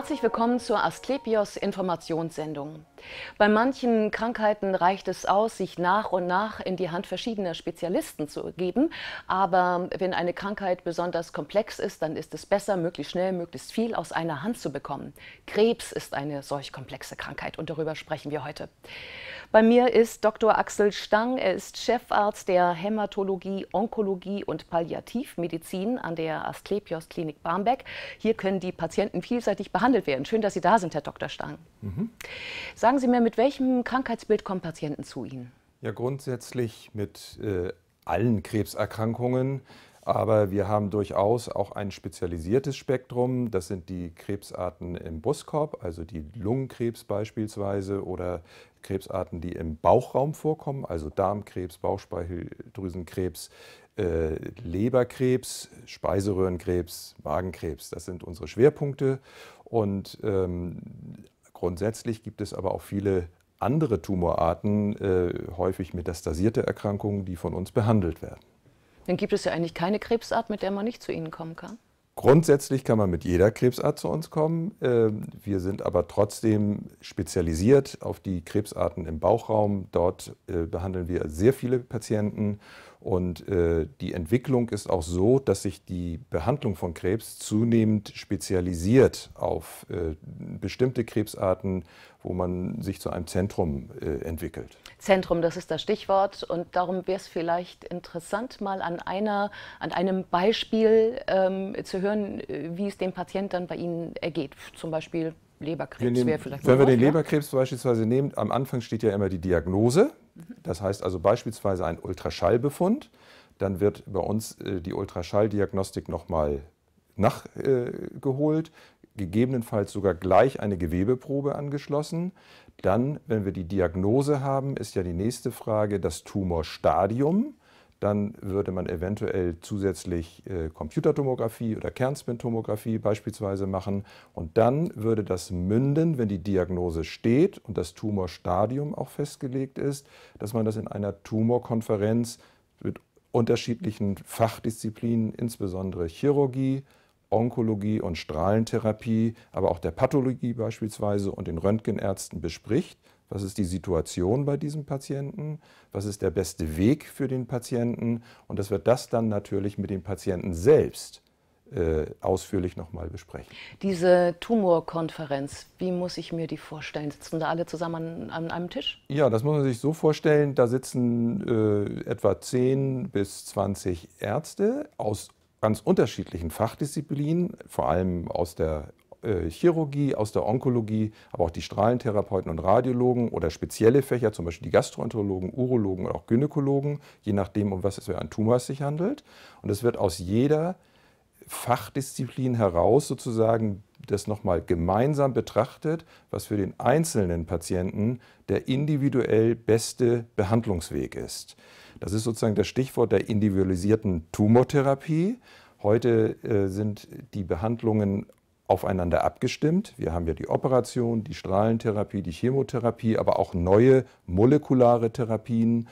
Herzlich willkommen zur Asklepios Informationssendung. Bei manchen Krankheiten reicht es aus, sich nach und nach in die Hand verschiedener Spezialisten zu geben. Aber wenn eine Krankheit besonders komplex ist, dann ist es besser, möglichst schnell, möglichst viel aus einer Hand zu bekommen. Krebs ist eine solch komplexe Krankheit und darüber sprechen wir heute. Bei mir ist Dr. Axel Stang. Er ist Chefarzt der Hämatologie, Onkologie und Palliativmedizin an der Asklepios Klinik Barmbek. Hier können die Patienten vielseitig behandelt werden. Schön, dass Sie da sind, Herr Dr. Stang. Mhm. Sagen Sie mir, mit welchem Krankheitsbild kommen Patienten zu Ihnen? Ja, grundsätzlich mit äh, allen Krebserkrankungen. Aber wir haben durchaus auch ein spezialisiertes Spektrum. Das sind die Krebsarten im Brustkorb, also die Lungenkrebs beispielsweise oder Krebsarten, die im Bauchraum vorkommen, also Darmkrebs, Bauchspeicheldrüsenkrebs, äh, Leberkrebs, Speiseröhrenkrebs, Magenkrebs. Das sind unsere Schwerpunkte. Und ähm, Grundsätzlich gibt es aber auch viele andere Tumorarten, äh, häufig metastasierte Erkrankungen, die von uns behandelt werden. Dann gibt es ja eigentlich keine Krebsart, mit der man nicht zu Ihnen kommen kann. Grundsätzlich kann man mit jeder Krebsart zu uns kommen. Ähm, wir sind aber trotzdem spezialisiert auf die Krebsarten im Bauchraum. Dort äh, behandeln wir sehr viele Patienten und äh, die Entwicklung ist auch so, dass sich die Behandlung von Krebs zunehmend spezialisiert auf äh, bestimmte Krebsarten, wo man sich zu einem Zentrum äh, entwickelt. Zentrum, das ist das Stichwort. Und darum wäre es vielleicht interessant, mal an, einer, an einem Beispiel ähm, zu hören, äh, wie es dem Patienten dann bei Ihnen ergeht. Zum Beispiel Leberkrebs wäre vielleicht. Wenn wir den Leberkrebs beispielsweise nehmen, am Anfang steht ja immer die Diagnose. Das heißt also beispielsweise ein Ultraschallbefund, dann wird bei uns äh, die Ultraschalldiagnostik nochmal nachgeholt, gegebenenfalls sogar gleich eine Gewebeprobe angeschlossen. Dann, wenn wir die Diagnose haben, ist ja die nächste Frage das Tumorstadium dann würde man eventuell zusätzlich äh, Computertomographie oder Kernspintomographie beispielsweise machen. Und dann würde das münden, wenn die Diagnose steht und das Tumorstadium auch festgelegt ist, dass man das in einer Tumorkonferenz mit unterschiedlichen Fachdisziplinen, insbesondere Chirurgie, Onkologie und Strahlentherapie, aber auch der Pathologie beispielsweise und den Röntgenärzten bespricht, was ist die Situation bei diesem Patienten, was ist der beste Weg für den Patienten und dass wir das dann natürlich mit dem Patienten selbst äh, ausführlich nochmal besprechen. Diese Tumorkonferenz, wie muss ich mir die vorstellen? Sitzen da alle zusammen an, an einem Tisch? Ja, das muss man sich so vorstellen, da sitzen äh, etwa 10 bis 20 Ärzte aus ganz unterschiedlichen Fachdisziplinen, vor allem aus der äh, Chirurgie, aus der Onkologie, aber auch die Strahlentherapeuten und Radiologen oder spezielle Fächer, zum Beispiel die Gastroenterologen, Urologen oder auch Gynäkologen, je nachdem, um was es für ein Tumor sich handelt. Und es wird aus jeder Fachdisziplin heraus sozusagen das nochmal gemeinsam betrachtet, was für den einzelnen Patienten der individuell beste Behandlungsweg ist. Das ist sozusagen das Stichwort der individualisierten Tumortherapie. Heute äh, sind die Behandlungen aufeinander abgestimmt. Wir haben ja die Operation, die Strahlentherapie, die Chemotherapie, aber auch neue molekulare Therapien.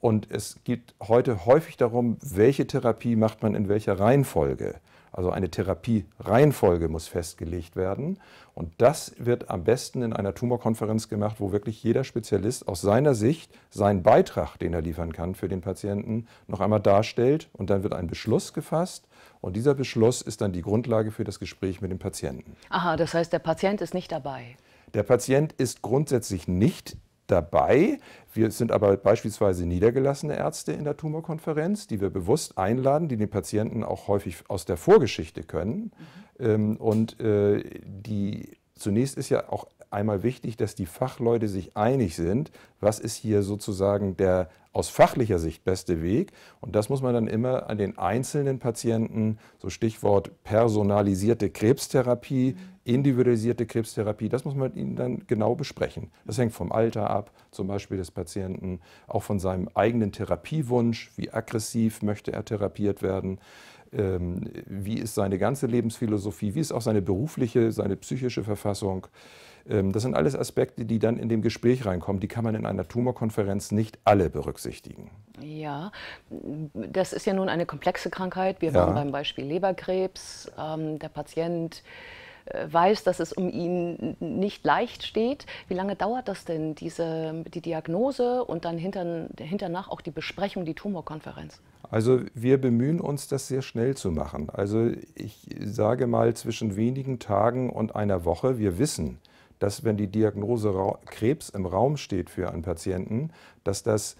Und es geht heute häufig darum, welche Therapie macht man in welcher Reihenfolge. Also eine Therapiereihenfolge muss festgelegt werden. Und das wird am besten in einer Tumorkonferenz gemacht, wo wirklich jeder Spezialist aus seiner Sicht seinen Beitrag, den er liefern kann für den Patienten, noch einmal darstellt. Und dann wird ein Beschluss gefasst. Und dieser Beschluss ist dann die Grundlage für das Gespräch mit dem Patienten. Aha, das heißt, der Patient ist nicht dabei. Der Patient ist grundsätzlich nicht dabei. Wir sind aber beispielsweise niedergelassene Ärzte in der Tumorkonferenz, die wir bewusst einladen, die den Patienten auch häufig aus der Vorgeschichte können. Mhm. Und äh, die zunächst ist ja auch einmal wichtig, dass die Fachleute sich einig sind, was ist hier sozusagen der aus fachlicher Sicht beste Weg. Und das muss man dann immer an den einzelnen Patienten, so Stichwort personalisierte Krebstherapie, individualisierte Krebstherapie, das muss man mit ihnen dann genau besprechen. Das hängt vom Alter ab, zum Beispiel des Patienten, auch von seinem eigenen Therapiewunsch, wie aggressiv möchte er therapiert werden, ähm, wie ist seine ganze Lebensphilosophie, wie ist auch seine berufliche, seine psychische Verfassung. Ähm, das sind alles Aspekte, die dann in dem Gespräch reinkommen. Die kann man in einer Tumorkonferenz nicht alle berücksichtigen. Ja, das ist ja nun eine komplexe Krankheit. Wir ja. waren beim Beispiel Leberkrebs. Ähm, der Patient äh, weiß, dass es um ihn nicht leicht steht. Wie lange dauert das denn, diese, die Diagnose und dann hintern, hinternach auch die Besprechung, die Tumorkonferenz? Also wir bemühen uns, das sehr schnell zu machen. Also ich sage mal zwischen wenigen Tagen und einer Woche. Wir wissen, dass wenn die Diagnose Krebs im Raum steht für einen Patienten, dass das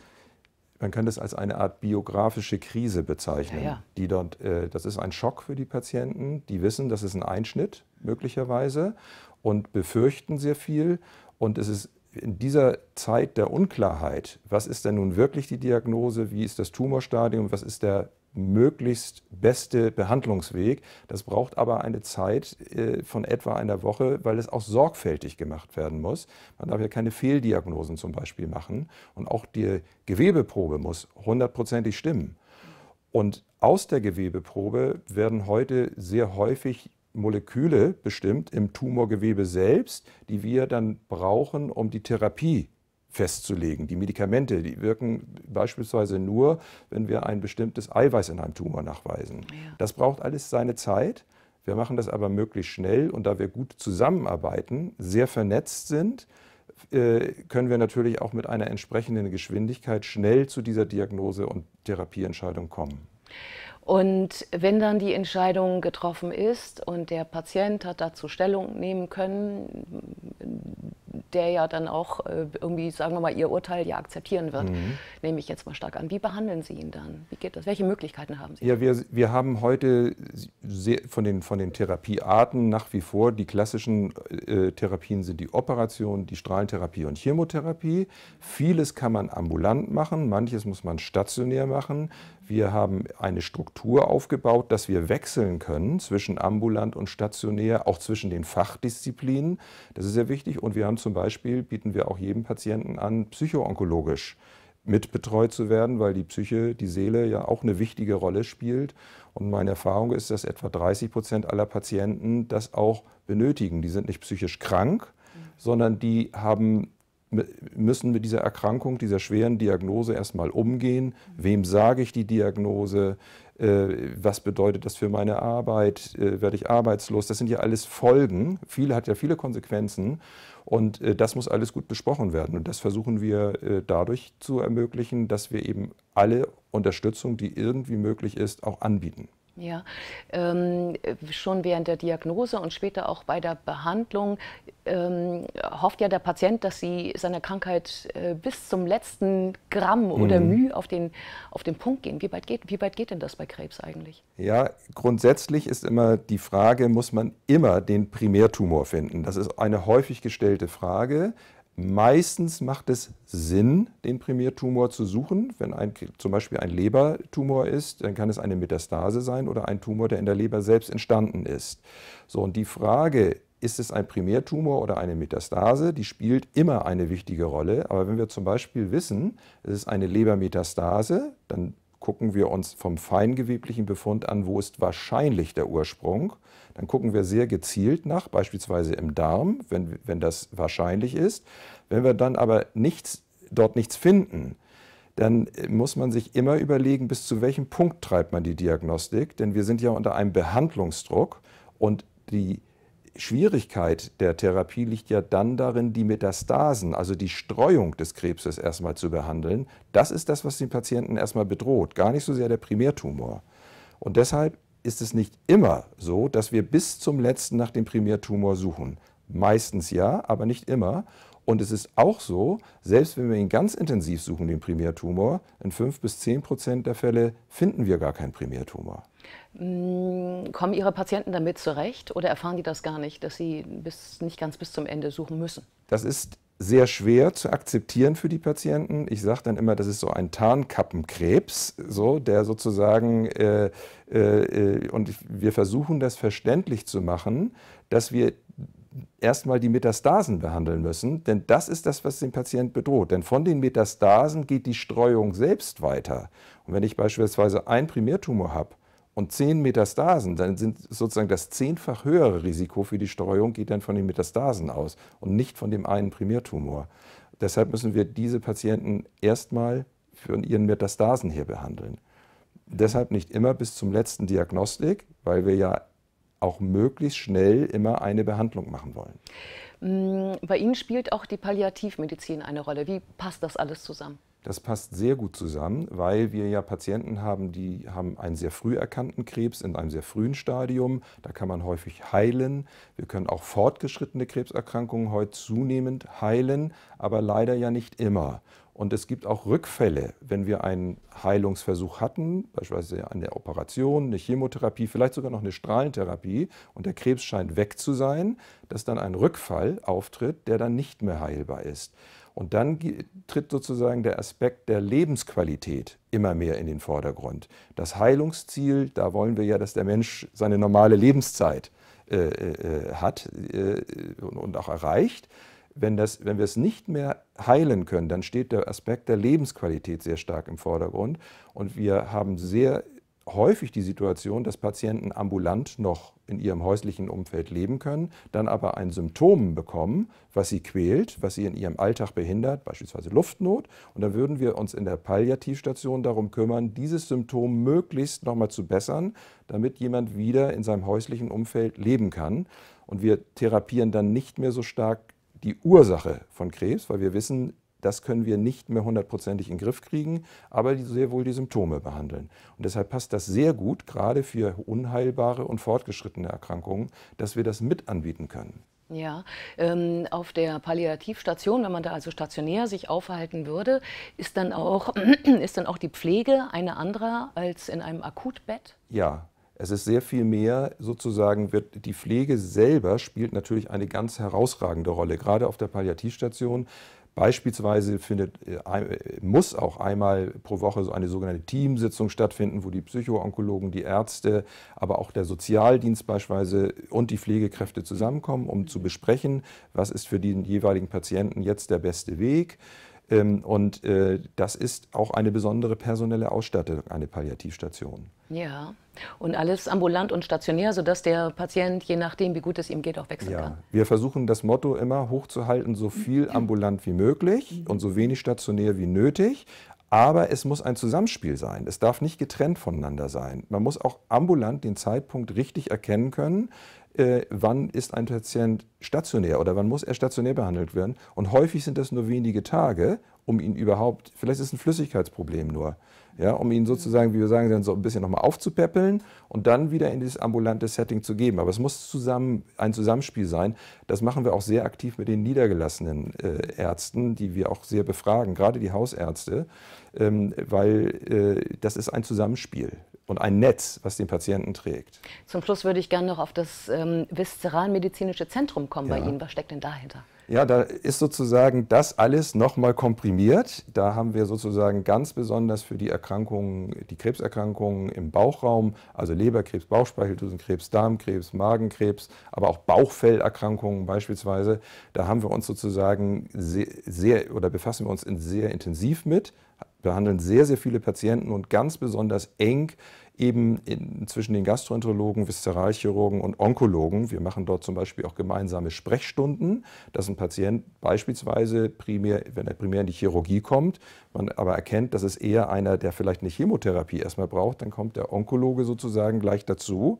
man kann das als eine Art biografische Krise bezeichnen. Ja, ja. Die dort, äh, das ist ein Schock für die Patienten. Die wissen, das ist ein Einschnitt möglicherweise und befürchten sehr viel. Und es ist in dieser Zeit der Unklarheit, was ist denn nun wirklich die Diagnose, wie ist das Tumorstadium, was ist der möglichst beste Behandlungsweg. Das braucht aber eine Zeit äh, von etwa einer Woche, weil es auch sorgfältig gemacht werden muss. Man darf ja keine Fehldiagnosen zum Beispiel machen. Und auch die Gewebeprobe muss hundertprozentig stimmen. Und aus der Gewebeprobe werden heute sehr häufig Moleküle bestimmt im Tumorgewebe selbst, die wir dann brauchen, um die Therapie festzulegen. Die Medikamente, die wirken beispielsweise nur, wenn wir ein bestimmtes Eiweiß in einem Tumor nachweisen. Ja. Das braucht alles seine Zeit. Wir machen das aber möglichst schnell und da wir gut zusammenarbeiten, sehr vernetzt sind, äh, können wir natürlich auch mit einer entsprechenden Geschwindigkeit schnell zu dieser Diagnose und Therapieentscheidung kommen. Und wenn dann die Entscheidung getroffen ist und der Patient hat dazu Stellung nehmen können, der ja dann auch äh, irgendwie, sagen wir mal, ihr Urteil ja akzeptieren wird, mhm. nehme ich jetzt mal stark an. Wie behandeln Sie ihn dann? Wie geht das? Welche Möglichkeiten haben Sie? Ja, wir, wir haben heute sehr, von, den, von den Therapiearten nach wie vor die klassischen äh, Therapien sind die Operation, die Strahlentherapie und Chemotherapie. Vieles kann man ambulant machen, manches muss man stationär machen. Wir haben eine Struktur aufgebaut, dass wir wechseln können zwischen ambulant und stationär, auch zwischen den Fachdisziplinen. Das ist sehr wichtig. Und wir haben zum Beispiel, bieten wir auch jedem Patienten an, psychoonkologisch mitbetreut zu werden, weil die Psyche, die Seele ja auch eine wichtige Rolle spielt. Und meine Erfahrung ist, dass etwa 30 Prozent aller Patienten das auch benötigen. Die sind nicht psychisch krank, sondern die haben müssen mit dieser Erkrankung, dieser schweren Diagnose erstmal umgehen. Wem sage ich die Diagnose? Äh, was bedeutet das für meine Arbeit? Äh, werde ich arbeitslos? Das sind ja alles Folgen. Viele hat ja viele Konsequenzen. Und äh, das muss alles gut besprochen werden. Und das versuchen wir dadurch zu ermöglichen, dass wir eben alle Unterstützung, die irgendwie möglich ist, auch anbieten. Ja, ähm, schon während der Diagnose und später auch bei der Behandlung ähm, hofft ja der Patient, dass Sie seiner Krankheit äh, bis zum letzten Gramm mhm. oder Mühe auf den, auf den Punkt gehen. Wie weit, geht, wie weit geht denn das bei Krebs eigentlich? Ja, grundsätzlich ist immer die Frage, muss man immer den Primärtumor finden? Das ist eine häufig gestellte Frage. Meistens macht es Sinn, den Primärtumor zu suchen. Wenn ein, zum Beispiel ein Lebertumor ist, dann kann es eine Metastase sein oder ein Tumor, der in der Leber selbst entstanden ist. So, und die Frage, ist es ein Primärtumor oder eine Metastase, die spielt immer eine wichtige Rolle. Aber wenn wir zum Beispiel wissen, es ist eine Lebermetastase, dann gucken wir uns vom feingeweblichen Befund an, wo ist wahrscheinlich der Ursprung. Dann gucken wir sehr gezielt nach, beispielsweise im Darm, wenn, wenn das wahrscheinlich ist. Wenn wir dann aber nichts, dort nichts finden, dann äh, muss man sich immer überlegen, bis zu welchem Punkt treibt man die Diagnostik. Denn wir sind ja unter einem Behandlungsdruck und die Schwierigkeit der Therapie liegt ja dann darin, die Metastasen, also die Streuung des Krebses erstmal zu behandeln. Das ist das, was den Patienten erstmal bedroht, gar nicht so sehr der Primärtumor. Und deshalb ist es nicht immer so, dass wir bis zum letzten nach dem Primärtumor suchen. Meistens ja, aber nicht immer. Und es ist auch so, selbst wenn wir ihn ganz intensiv suchen, den Primärtumor, in 5 bis 10 Prozent der Fälle finden wir gar keinen Primärtumor. Mm, kommen Ihre Patienten damit zurecht oder erfahren die das gar nicht, dass sie bis, nicht ganz bis zum Ende suchen müssen? Das ist sehr schwer zu akzeptieren für die Patienten. Ich sage dann immer, das ist so ein Tarnkappenkrebs, so, der sozusagen, äh, äh, und wir versuchen das verständlich zu machen, dass wir erstmal die Metastasen behandeln müssen, denn das ist das, was den Patienten bedroht. Denn von den Metastasen geht die Streuung selbst weiter. Und wenn ich beispielsweise einen Primärtumor habe und zehn Metastasen, dann sind sozusagen das zehnfach höhere Risiko für die Streuung geht dann von den Metastasen aus und nicht von dem einen Primärtumor. Deshalb müssen wir diese Patienten erstmal von ihren Metastasen her behandeln. Deshalb nicht immer bis zum letzten Diagnostik, weil wir ja auch möglichst schnell immer eine Behandlung machen wollen. Mm, bei Ihnen spielt auch die Palliativmedizin eine Rolle. Wie passt das alles zusammen? Das passt sehr gut zusammen, weil wir ja Patienten haben, die haben einen sehr früh erkannten Krebs in einem sehr frühen Stadium. Da kann man häufig heilen. Wir können auch fortgeschrittene Krebserkrankungen heute zunehmend heilen, aber leider ja nicht immer. Und es gibt auch Rückfälle, wenn wir einen Heilungsversuch hatten, beispielsweise eine Operation, eine Chemotherapie, vielleicht sogar noch eine Strahlentherapie und der Krebs scheint weg zu sein, dass dann ein Rückfall auftritt, der dann nicht mehr heilbar ist. Und dann tritt sozusagen der Aspekt der Lebensqualität immer mehr in den Vordergrund. Das Heilungsziel, da wollen wir ja, dass der Mensch seine normale Lebenszeit äh, äh, äh hat äh, und auch erreicht. Wenn, das, wenn wir es nicht mehr heilen können, dann steht der Aspekt der Lebensqualität sehr stark im Vordergrund. Und wir haben sehr häufig die Situation, dass Patienten ambulant noch in ihrem häuslichen Umfeld leben können, dann aber ein Symptom bekommen, was sie quält, was sie in ihrem Alltag behindert, beispielsweise Luftnot. Und dann würden wir uns in der Palliativstation darum kümmern, dieses Symptom möglichst nochmal zu bessern, damit jemand wieder in seinem häuslichen Umfeld leben kann. Und wir therapieren dann nicht mehr so stark die Ursache von Krebs, weil wir wissen, das können wir nicht mehr hundertprozentig in den Griff kriegen, aber sehr wohl die Symptome behandeln. Und deshalb passt das sehr gut, gerade für unheilbare und fortgeschrittene Erkrankungen, dass wir das mit anbieten können. Ja, ähm, auf der Palliativstation, wenn man da also stationär sich aufhalten würde, ist dann auch, ist dann auch die Pflege eine andere als in einem Akutbett? Ja, es ist sehr viel mehr, sozusagen wird die Pflege selber spielt natürlich eine ganz herausragende Rolle, gerade auf der Palliativstation. Beispielsweise findet, äh, muss auch einmal pro Woche so eine sogenannte Teamsitzung stattfinden, wo die Psychoonkologen, die Ärzte, aber auch der Sozialdienst beispielsweise und die Pflegekräfte zusammenkommen, um zu besprechen, was ist für den jeweiligen Patienten jetzt der beste Weg. Ähm, und äh, das ist auch eine besondere personelle Ausstattung, eine Palliativstation. Ja, und alles ambulant und stationär, sodass der Patient, je nachdem, wie gut es ihm geht, auch wechseln ja. kann. Wir versuchen das Motto immer hochzuhalten, so viel ambulant wie möglich mhm. und so wenig stationär wie nötig. Aber es muss ein Zusammenspiel sein. Es darf nicht getrennt voneinander sein. Man muss auch ambulant den Zeitpunkt richtig erkennen können, äh, wann ist ein Patient stationär oder wann muss er stationär behandelt werden. Und häufig sind das nur wenige Tage, um ihn überhaupt, vielleicht ist es ein Flüssigkeitsproblem nur, ja, um ihn sozusagen, wie wir sagen, dann so ein bisschen nochmal aufzupäppeln und dann wieder in dieses ambulante Setting zu geben. Aber es muss zusammen ein Zusammenspiel sein. Das machen wir auch sehr aktiv mit den niedergelassenen äh, Ärzten, die wir auch sehr befragen, gerade die Hausärzte, ähm, weil äh, das ist ein Zusammenspiel und ein Netz, was den Patienten trägt. Zum Schluss würde ich gerne noch auf das ähm, viszeralmedizinische Zentrum kommen ja. bei Ihnen. Was steckt denn dahinter? Ja, da ist sozusagen das alles nochmal komprimiert. Da haben wir sozusagen ganz besonders für die Erkrankungen, die Krebserkrankungen im Bauchraum, also Leberkrebs, Bauchspeicheldrüsenkrebs, Darmkrebs, Magenkrebs, aber auch Bauchfellerkrankungen beispielsweise, da haben wir uns sozusagen sehr, sehr oder befassen wir uns in sehr intensiv mit, behandeln sehr, sehr viele Patienten und ganz besonders eng eben in, zwischen den Gastroenterologen, Viszeralchirurgen und Onkologen. Wir machen dort zum Beispiel auch gemeinsame Sprechstunden, dass ein Patient beispielsweise primär, wenn er primär in die Chirurgie kommt, man aber erkennt, dass es eher einer, der vielleicht eine Chemotherapie erstmal braucht, dann kommt der Onkologe sozusagen gleich dazu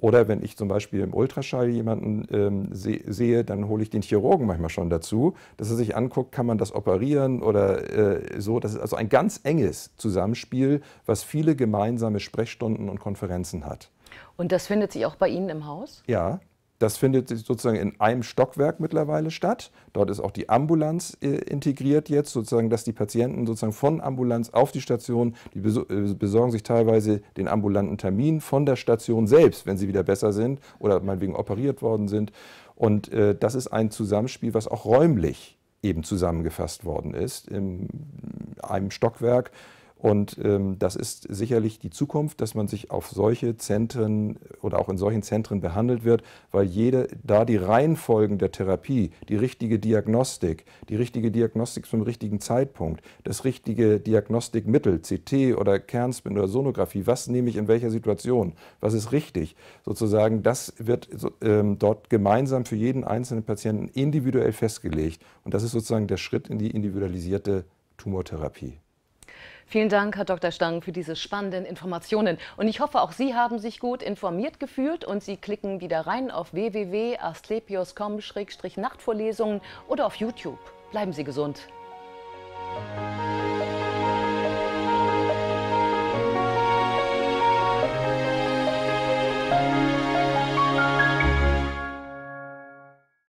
oder wenn ich zum Beispiel im Ultraschall jemanden ähm, se sehe, dann hole ich den Chirurgen manchmal schon dazu, dass er sich anguckt, kann man das operieren oder äh, so. Das ist also ein ganz enges Zusammenspiel, was viele gemeinsame Sprechstunden und Konferenzen hat. Und das findet sich auch bei Ihnen im Haus? Ja, das findet sozusagen in einem Stockwerk mittlerweile statt. Dort ist auch die Ambulanz äh, integriert jetzt, sozusagen, dass die Patienten sozusagen von Ambulanz auf die Station, die äh, besorgen sich teilweise den ambulanten Termin von der Station selbst, wenn sie wieder besser sind oder meinetwegen operiert worden sind. Und äh, das ist ein Zusammenspiel, was auch räumlich eben zusammengefasst worden ist, in einem Stockwerk. Und ähm, das ist sicherlich die Zukunft, dass man sich auf solche Zentren oder auch in solchen Zentren behandelt wird, weil jede, da die Reihenfolgen der Therapie, die richtige Diagnostik, die richtige Diagnostik zum richtigen Zeitpunkt, das richtige Diagnostikmittel, CT oder Kernspin oder Sonographie, was nehme ich in welcher Situation, was ist richtig, sozusagen, das wird ähm, dort gemeinsam für jeden einzelnen Patienten individuell festgelegt. Und das ist sozusagen der Schritt in die individualisierte Tumortherapie. Vielen Dank, Herr Dr. Stang, für diese spannenden Informationen. Und ich hoffe, auch Sie haben sich gut informiert gefühlt und Sie klicken wieder rein auf www.astlepios.com-nachtvorlesungen oder auf YouTube. Bleiben Sie gesund.